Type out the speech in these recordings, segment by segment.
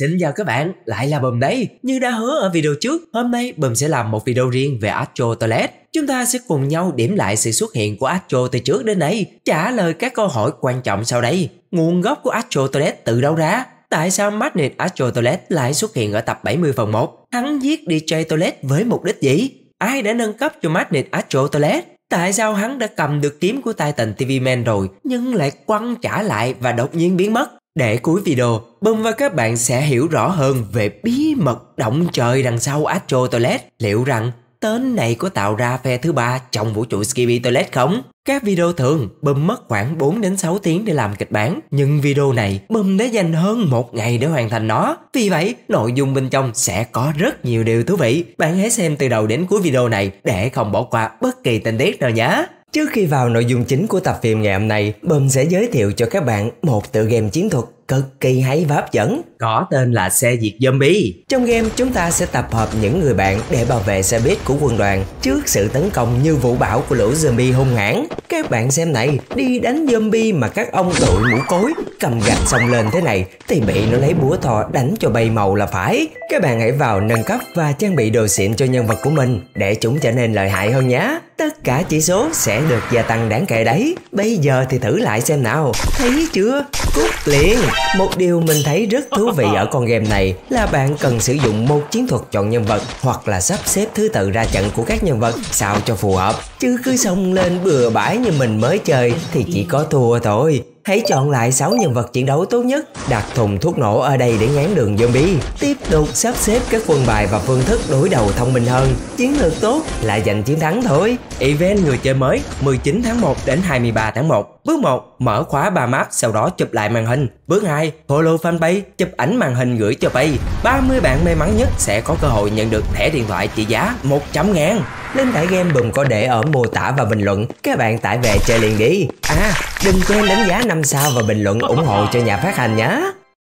Xin chào các bạn, lại là Bầm đây Như đã hứa ở video trước, hôm nay Bầm sẽ làm một video riêng về Astro Toilet. Chúng ta sẽ cùng nhau điểm lại sự xuất hiện của Astro từ trước đến nay, trả lời các câu hỏi quan trọng sau đây. Nguồn gốc của Astro Toilet từ đâu ra? Tại sao Magnet Astro Toilet lại xuất hiện ở tập 70 phần 1? Hắn giết DJ Toilet với mục đích gì? Ai đã nâng cấp cho Magnet Astro Toilet? Tại sao hắn đã cầm được kiếm của Titan TV Man rồi nhưng lại quăng trả lại và đột nhiên biến mất? Để cuối video, Bum và các bạn sẽ hiểu rõ hơn về bí mật động trời đằng sau Astro Toilet. Liệu rằng tên này có tạo ra phe thứ ba trong vũ trụ Skippy Toilet không? Các video thường, Bum mất khoảng 4 đến 6 tiếng để làm kịch bản, nhưng video này Bum đã dành hơn một ngày để hoàn thành nó. Vì vậy, nội dung bên trong sẽ có rất nhiều điều thú vị. Bạn hãy xem từ đầu đến cuối video này để không bỏ qua bất kỳ tình tiết nào nhé. Trước khi vào nội dung chính của tập phim ngày hôm nay, Bơm sẽ giới thiệu cho các bạn một tựa game chiến thuật cực kỳ hay và hấp dẫn có tên là xe diệt zombie. Trong game chúng ta sẽ tập hợp những người bạn để bảo vệ xe buýt của quân đoàn trước sự tấn công như vũ bão của lũ zombie hung hãn. Các bạn xem này, đi đánh zombie mà các ông đội mũ cối cầm gạch xông lên thế này thì bị nó lấy búa thò đánh cho bay màu là phải. Các bạn hãy vào nâng cấp và trang bị đồ xịn cho nhân vật của mình để chúng trở nên lợi hại hơn nhé tất cả chỉ số sẽ được gia tăng đáng kể đấy. Bây giờ thì thử lại xem nào. Thấy chưa? Cút liền. Một điều mình thấy rất thú vị ở con game này là bạn cần sử dụng một chiến thuật chọn nhân vật hoặc là sắp xếp thứ tự ra trận của các nhân vật sao cho phù hợp. Chứ cứ xông lên bừa bãi như mình mới chơi thì chỉ có thua thôi. Hãy chọn lại 6 nhân vật chiến đấu tốt nhất, đặt thùng thuốc nổ ở đây để ngán đường zombie. Tiếp tục sắp xếp các quân bài và phương thức đối đầu thông minh hơn. Chiến lược tốt là giành chiến thắng thôi. Event người chơi mới 19 tháng 1 đến 23 tháng 1. Bước 1, mở khóa 3 map sau đó chụp lại màn hình. Bước 2, follow fanpage, chụp ảnh màn hình gửi cho page. 30 bạn may mắn nhất sẽ có cơ hội nhận được thẻ điện thoại trị giá 100 ngàn. Link tải game Bùm có để ở mô tả và bình luận. Các bạn tải về chơi liền đi. À, đừng quên đánh giá 5 sao và bình luận ủng hộ cho nhà phát hành nhé.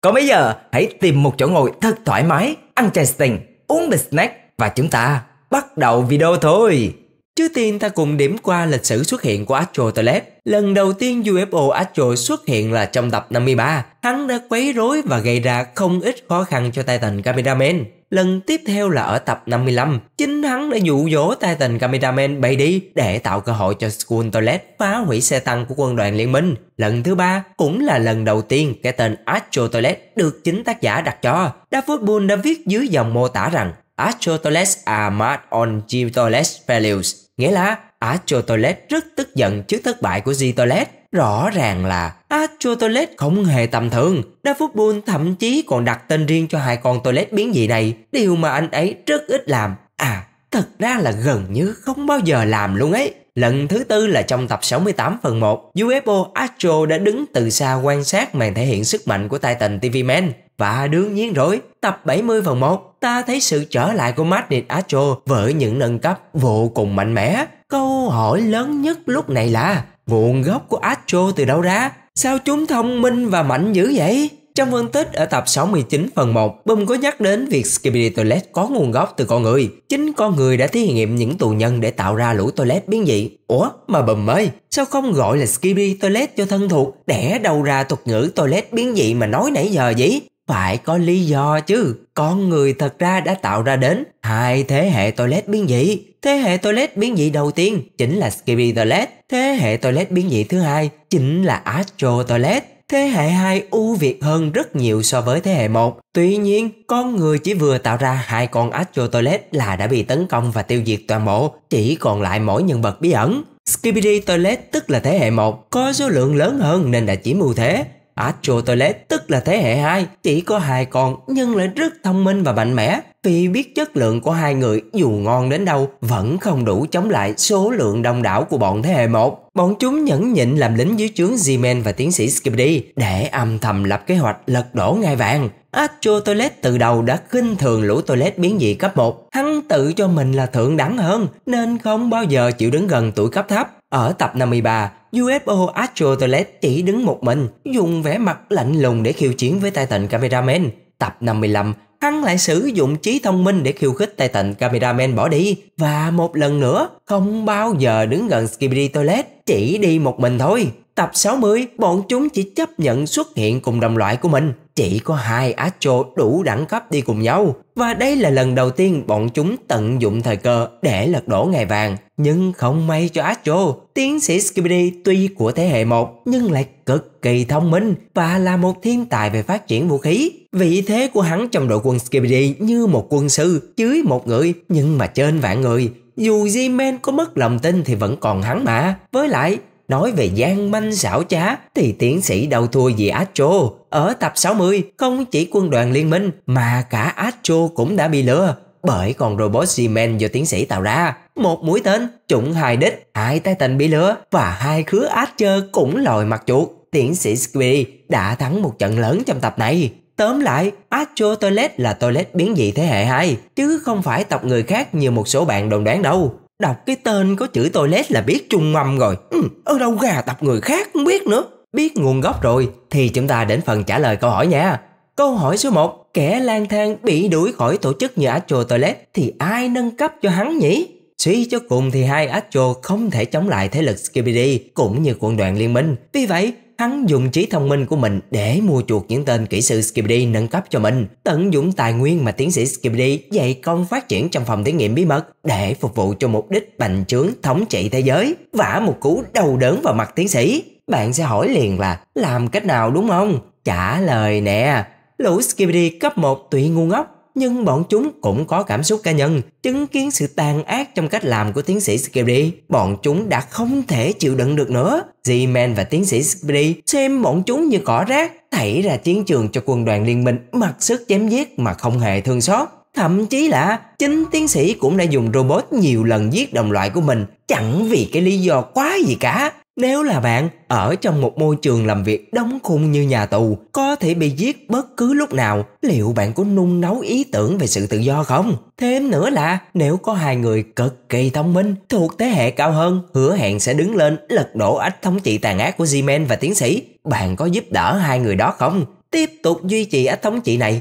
Còn bây giờ, hãy tìm một chỗ ngồi thật thoải mái, ăn chai sting, uống bịch snack và chúng ta bắt đầu video thôi. Trước tiên ta cùng điểm qua lịch sử xuất hiện của Astrotelet. Lần đầu tiên UFO Astro xuất hiện là trong tập 53. Hắn đã quấy rối và gây ra không ít khó khăn cho Titan Cameraman. Lần tiếp theo là ở tập 55, chính hắn đã dụ dỗ Titan Cameraman bay đi để tạo cơ hội cho Skull Toilet phá hủy xe tăng của quân đoàn liên minh. Lần thứ ba cũng là lần đầu tiên cái tên Astro Toilet được chính tác giả đặt cho. David Boone đã viết dưới dòng mô tả rằng Astro Toilet are marked on geotoilet values Nghĩa là Astro Toilet rất tức giận trước thất bại của G Toilet. Rõ ràng là Astro Toilet không hề tầm thường. Dafubun thậm chí còn đặt tên riêng cho hai con toilet biến dị này, điều mà anh ấy rất ít làm. À, thật ra là gần như không bao giờ làm luôn ấy. Lần thứ tư là trong tập 68 phần 1, UFO Astro đã đứng từ xa quan sát màn thể hiện sức mạnh của Titan TV Man. Và đương nhiên rồi, tập 70 phần 1, ta thấy sự trở lại của Magnet Astro với những nâng cấp vô cùng mạnh mẽ. Câu hỏi lớn nhất lúc này là nguồn gốc của Astro từ đâu ra? Sao chúng thông minh và mạnh dữ vậy? Trong phân tích ở tập 69 phần 1, Bum có nhắc đến việc Skibidi Toilet có nguồn gốc từ con người. Chính con người đã thí nghiệm những tù nhân để tạo ra lũ toilet biến dị. Ủa, mà Bum ơi, sao không gọi là Skibidi Toilet cho thân thuộc, đẻ đâu ra thuật ngữ toilet biến dị mà nói nãy giờ vậy? Phải có lý do chứ, con người thật ra đã tạo ra đến hai thế hệ toilet biến dị. Thế hệ toilet biến dị đầu tiên chính là Skippy Toilet, thế hệ toilet biến dị thứ hai chính là Astro Toilet thế hệ hai ưu việt hơn rất nhiều so với thế hệ một Tuy nhiên, con người chỉ vừa tạo ra hai con Astro Toilet là đã bị tấn công và tiêu diệt toàn bộ, chỉ còn lại mỗi nhân vật bí ẩn. Skibidi Toilet tức là thế hệ 1, có số lượng lớn hơn nên đã chỉ mưu thế, À, Astro Toilet tức là thế hệ 2, chỉ có hai con nhưng lại rất thông minh và mạnh mẽ vì biết chất lượng của hai người dù ngon đến đâu vẫn không đủ chống lại số lượng đông đảo của bọn thế hệ 1. Bọn chúng nhẫn nhịn làm lính dưới trướng Zeman và tiến sĩ Skibidi để âm thầm lập kế hoạch lật đổ ngai vàng. À, Astro Toilet từ đầu đã khinh thường lũ toilet biến dị cấp 1. Hắn tự cho mình là thượng đẳng hơn nên không bao giờ chịu đứng gần tuổi cấp thấp. Ở tập 53, UFO Astrotelet chỉ đứng một mình, dùng vẻ mặt lạnh lùng để khiêu chiến với Titan Cameraman. Tập 55, hắn lại sử dụng trí thông minh để khiêu khích Titan Cameraman bỏ đi. Và một lần nữa, không bao giờ đứng gần Skibidi Toilet, chỉ đi một mình thôi. Tập 60, bọn chúng chỉ chấp nhận xuất hiện cùng đồng loại của mình. Chỉ có hai Acho đủ đẳng cấp đi cùng nhau. Và đây là lần đầu tiên bọn chúng tận dụng thời cơ để lật đổ ngày vàng. Nhưng không may cho Acho, tiến sĩ Skibidi tuy của thế hệ 1 nhưng lại cực kỳ thông minh và là một thiên tài về phát triển vũ khí. Vị thế của hắn trong đội quân Skibidi như một quân sư dưới một người nhưng mà trên vạn người. Dù Jimen có mất lòng tin thì vẫn còn hắn mà. Với lại, Nói về gian manh xảo trá thì tiến sĩ đầu thua vì Astro. Ở tập 60, không chỉ quân đoàn liên minh mà cả Astro cũng đã bị lừa bởi con robot Siemens do tiến sĩ tạo ra. Một mũi tên, trụng hai đích, hai Titan bị lừa và hai khứa Archer cũng lòi mặt chuột. Tiến sĩ Squee đã thắng một trận lớn trong tập này. Tóm lại, Astro Toilet là toilet biến dị thế hệ 2, chứ không phải tộc người khác như một số bạn đồn đoán đâu. Đọc cái tên có chữ toilet là biết trùng ngâm rồi. Ừ, ở đâu gà tập người khác không biết nữa. Biết nguồn gốc rồi thì chúng ta đến phần trả lời câu hỏi nha. Câu hỏi số 1. Kẻ lang thang bị đuổi khỏi tổ chức như Acho Toilet thì ai nâng cấp cho hắn nhỉ? Suy cho cùng thì hai Acho không thể chống lại thế lực Skibidi cũng như quân đoàn liên minh. Vì vậy, hắn dùng trí thông minh của mình để mua chuộc những tên kỹ sư Skibidi nâng cấp cho mình, tận dụng tài nguyên mà tiến sĩ Skibidi dạy con phát triển trong phòng thí nghiệm bí mật để phục vụ cho mục đích bành trướng thống trị thế giới, vả một cú đầu đớn vào mặt tiến sĩ. Bạn sẽ hỏi liền là làm cách nào đúng không? Trả lời nè, lũ Skibidi cấp 1 tuy ngu ngốc nhưng bọn chúng cũng có cảm xúc cá nhân, chứng kiến sự tàn ác trong cách làm của tiến sĩ Skibidi. Bọn chúng đã không thể chịu đựng được nữa. Zeman và tiến sĩ Skibidi xem bọn chúng như cỏ rác, thảy ra chiến trường cho quân đoàn liên minh mặc sức chém giết mà không hề thương xót. Thậm chí là chính tiến sĩ cũng đã dùng robot nhiều lần giết đồng loại của mình chẳng vì cái lý do quá gì cả. Nếu là bạn ở trong một môi trường làm việc đóng khung như nhà tù, có thể bị giết bất cứ lúc nào, liệu bạn có nung nấu ý tưởng về sự tự do không? Thêm nữa là nếu có hai người cực kỳ thông minh, thuộc thế hệ cao hơn, hứa hẹn sẽ đứng lên lật đổ ách thống trị tàn ác của Zeman và tiến sĩ, bạn có giúp đỡ hai người đó không? Tiếp tục duy trì ách thống trị này,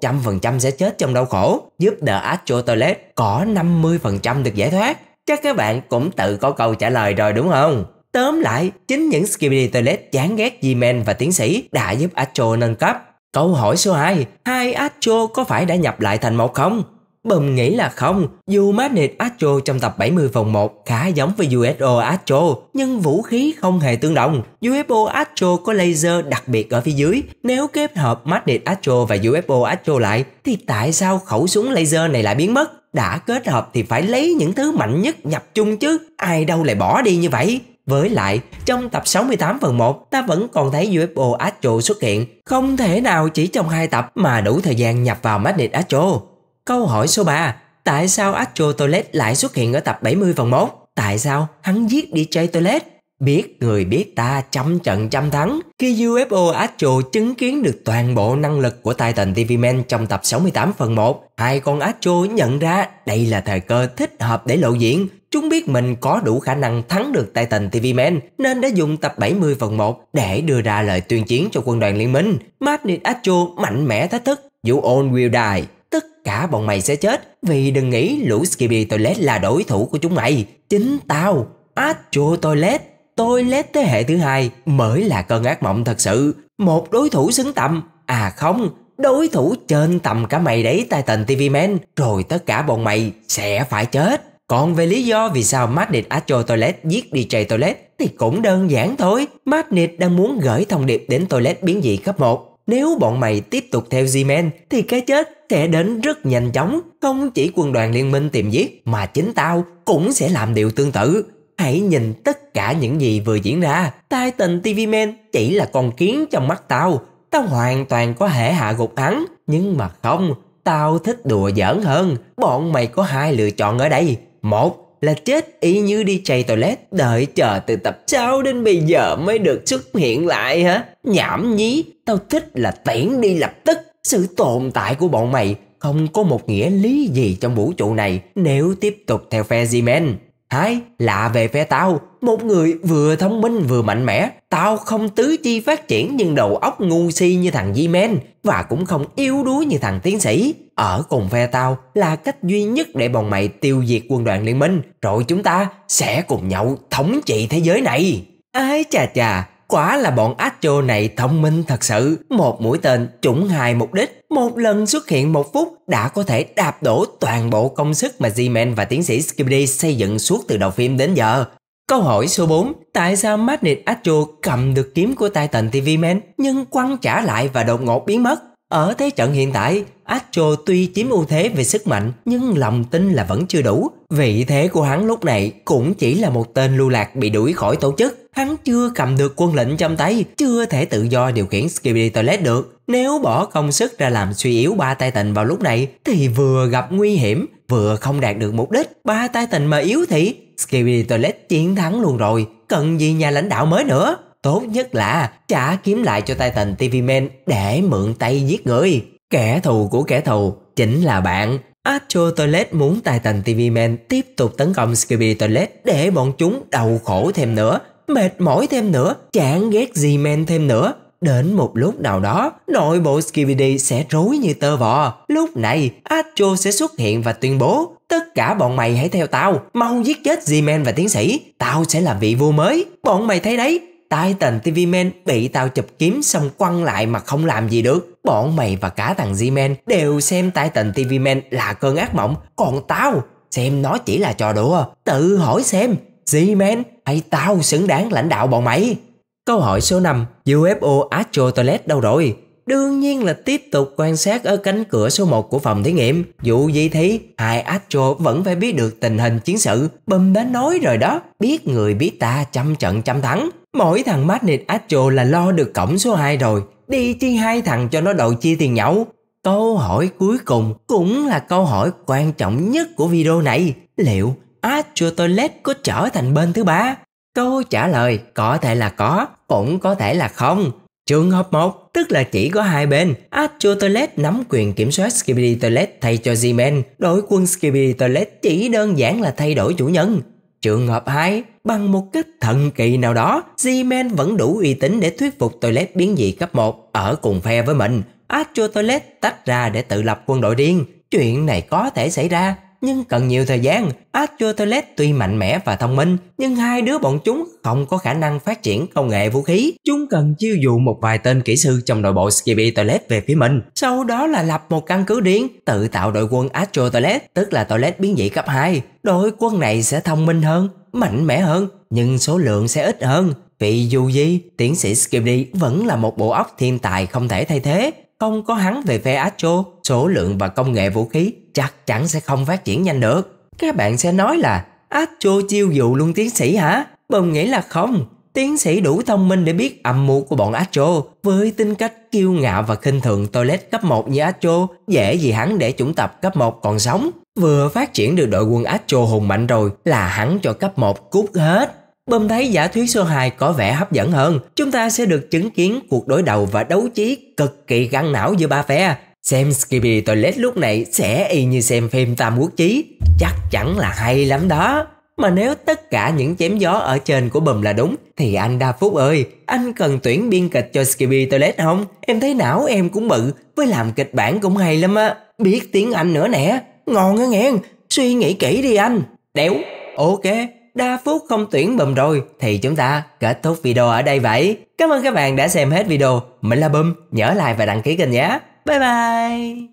100% sẽ chết trong đau khổ, giúp đỡ ách cho Toilet có 50% được giải thoát. Chắc các bạn cũng tự có câu trả lời rồi đúng không? Tóm lại, chính những Skibidi Toilet chán ghét G-Man và tiến sĩ đã giúp Astro nâng cấp. Câu hỏi số 2, hai Astro có phải đã nhập lại thành một không? Bùm nghĩ là không, dù Magnet Astro trong tập 70 vòng 1 khá giống với USO Astro, nhưng vũ khí không hề tương đồng. UFO Astro có laser đặc biệt ở phía dưới, nếu kết hợp Magnet Astro và UFO Astro lại, thì tại sao khẩu súng laser này lại biến mất? Đã kết hợp thì phải lấy những thứ mạnh nhất nhập chung chứ, ai đâu lại bỏ đi như vậy? Với lại, trong tập 68 phần 1, ta vẫn còn thấy UFO Astro xuất hiện. Không thể nào chỉ trong hai tập mà đủ thời gian nhập vào Magnet Astro. Câu hỏi số 3. Tại sao Astro Toilet lại xuất hiện ở tập 70 phần 1? Tại sao hắn giết DJ Toilet? Biết người biết ta trăm trận trăm thắng khi UFO Astro chứng kiến được toàn bộ năng lực của Titan TV Man trong tập 68 phần 1, hai con Astro nhận ra đây là thời cơ thích hợp để lộ diện Chúng biết mình có đủ khả năng thắng được tình TV Man nên đã dùng tập 70 phần 1 để đưa ra lời tuyên chiến cho quân đoàn liên minh. Magnet Acho mạnh mẽ thách thức You all will die. Tất cả bọn mày sẽ chết vì đừng nghĩ lũ Skippy Toilet là đối thủ của chúng mày. Chính tao, Acho Toilet, Toilet thế hệ thứ hai mới là cơn ác mộng thật sự. Một đối thủ xứng tầm, à không, đối thủ trên tầm cả mày đấy Titan TV Man. Rồi tất cả bọn mày sẽ phải chết. Còn về lý do vì sao Magnet Astro Toilet giết DJ Toilet thì cũng đơn giản thôi. Magnet đang muốn gửi thông điệp đến Toilet biến dị cấp 1. Nếu bọn mày tiếp tục theo Zeman thì cái chết sẽ đến rất nhanh chóng. Không chỉ quân đoàn liên minh tìm giết mà chính tao cũng sẽ làm điều tương tự. Hãy nhìn tất cả những gì vừa diễn ra. Titan TV Man chỉ là con kiến trong mắt tao. Tao hoàn toàn có thể hạ gục hắn. Nhưng mà không, tao thích đùa giỡn hơn. Bọn mày có hai lựa chọn ở đây một là chết y như đi chạy toilet đợi chờ từ tập sau đến bây giờ mới được xuất hiện lại hả? Nhảm nhí, tao thích là tiễn đi lập tức. Sự tồn tại của bọn mày không có một nghĩa lý gì trong vũ trụ này nếu tiếp tục theo phe Zimen. Hai, lạ về phe tao, một người vừa thông minh vừa mạnh mẽ, tao không tứ chi phát triển nhưng đầu óc ngu si như thằng di men và cũng không yếu đuối như thằng tiến sĩ. Ở cùng phe tao là cách duy nhất để bọn mày tiêu diệt quân đoàn liên minh, rồi chúng ta sẽ cùng nhau thống trị thế giới này. Ái chà chà, Quả là bọn Astro này thông minh thật sự, một mũi tên trúng hai mục đích, một lần xuất hiện một phút đã có thể đạp đổ toàn bộ công sức mà G-Man và tiến sĩ Skibidi xây dựng suốt từ đầu phim đến giờ. Câu hỏi số 4, tại sao Magnet Astro cầm được kiếm của Titan TV Man nhưng quăng trả lại và đột ngột biến mất? Ở thế trận hiện tại, Astro tuy chiếm ưu thế về sức mạnh nhưng lòng tin là vẫn chưa đủ. Vị thế của hắn lúc này cũng chỉ là một tên lưu lạc bị đuổi khỏi tổ chức hắn chưa cầm được quân lệnh trong tay, chưa thể tự do điều khiển Skibidi Toilet được. Nếu bỏ công sức ra làm suy yếu ba tay tình vào lúc này thì vừa gặp nguy hiểm, vừa không đạt được mục đích. Ba tay tình mà yếu thì Skibidi Toilet chiến thắng luôn rồi, cần gì nhà lãnh đạo mới nữa. Tốt nhất là trả kiếm lại cho tay tình TV Man để mượn tay giết người. Kẻ thù của kẻ thù chính là bạn, Astro Toilet muốn tài tần TV Man tiếp tục tấn công Skibidi Toilet để bọn chúng đau khổ thêm nữa mệt mỏi thêm nữa, chán ghét gì men thêm nữa. Đến một lúc nào đó, nội bộ Skibidi sẽ rối như tơ vò. Lúc này, Acho sẽ xuất hiện và tuyên bố Tất cả bọn mày hãy theo tao, mau giết chết Z-Man và tiến sĩ, tao sẽ là vị vua mới. Bọn mày thấy đấy, Titan TV Man bị tao chụp kiếm xong quăng lại mà không làm gì được. Bọn mày và cả thằng Z-Man đều xem Titan TV Man là cơn ác mộng, còn tao xem nó chỉ là trò đùa, tự hỏi xem Z-Man, hãy tao xứng đáng lãnh đạo bọn mày. Câu hỏi số 5, UFO Astro Toilet đâu rồi? Đương nhiên là tiếp tục quan sát ở cánh cửa số 1 của phòng thí nghiệm. Dù gì thì hai Astro vẫn phải biết được tình hình chiến sự. Bùm đã nói rồi đó, biết người biết ta trăm trận trăm thắng. Mỗi thằng Magnet Astro là lo được cổng số 2 rồi. Đi chi hai thằng cho nó đầu chia tiền nhậu. Câu hỏi cuối cùng cũng là câu hỏi quan trọng nhất của video này. Liệu á toilet có trở thành bên thứ ba? Câu trả lời có thể là có, cũng có thể là không. Trường hợp 1, tức là chỉ có hai bên, Acho Toilet nắm quyền kiểm soát Skibidi Toilet thay cho Zeman, đội quân Skibidi Toilet chỉ đơn giản là thay đổi chủ nhân. Trường hợp 2, bằng một cách thần kỳ nào đó, Zeman vẫn đủ uy tín để thuyết phục Toilet biến dị cấp 1 ở cùng phe với mình. Acho Toilet tách ra để tự lập quân đội riêng, chuyện này có thể xảy ra nhưng cần nhiều thời gian. Astrotelet tuy mạnh mẽ và thông minh, nhưng hai đứa bọn chúng không có khả năng phát triển công nghệ vũ khí. Chúng cần chiêu dụ một vài tên kỹ sư trong nội bộ Skippy Toilet về phía mình. Sau đó là lập một căn cứ điển, tự tạo đội quân Astro Toilet, tức là Toilet biến dị cấp 2. Đội quân này sẽ thông minh hơn, mạnh mẽ hơn, nhưng số lượng sẽ ít hơn. Vì dù gì, tiến sĩ Skippy vẫn là một bộ óc thiên tài không thể thay thế. Không có hắn về phe Astro, số lượng và công nghệ vũ khí chắc chắn sẽ không phát triển nhanh được. Các bạn sẽ nói là Acho chiêu dụ luôn tiến sĩ hả? Bông nghĩ là không. Tiến sĩ đủ thông minh để biết âm mưu của bọn Acho. Với tính cách kiêu ngạo và khinh thường toilet cấp 1 như Acho, dễ gì hắn để chủng tập cấp 1 còn sống. Vừa phát triển được đội quân Acho hùng mạnh rồi là hắn cho cấp 1 cút hết. Bơm thấy giả thuyết số 2 có vẻ hấp dẫn hơn. Chúng ta sẽ được chứng kiến cuộc đối đầu và đấu trí cực kỳ găng não giữa ba phe. Xem Skippy Toilet lúc này sẽ y như xem phim Tam Quốc Chí, chắc chắn là hay lắm đó. Mà nếu tất cả những chém gió ở trên của bùm là đúng Thì anh Đa Phúc ơi Anh cần tuyển biên kịch cho Skippy Toilet không Em thấy não em cũng bự Với làm kịch bản cũng hay lắm á Biết tiếng Anh nữa nè Ngon á nghe Suy nghĩ kỹ đi anh Đéo Ok Đa Phúc không tuyển bùm rồi Thì chúng ta kết thúc video ở đây vậy Cảm ơn các bạn đã xem hết video Mình là Bùm Nhớ like và đăng ký kênh nhé 拜拜。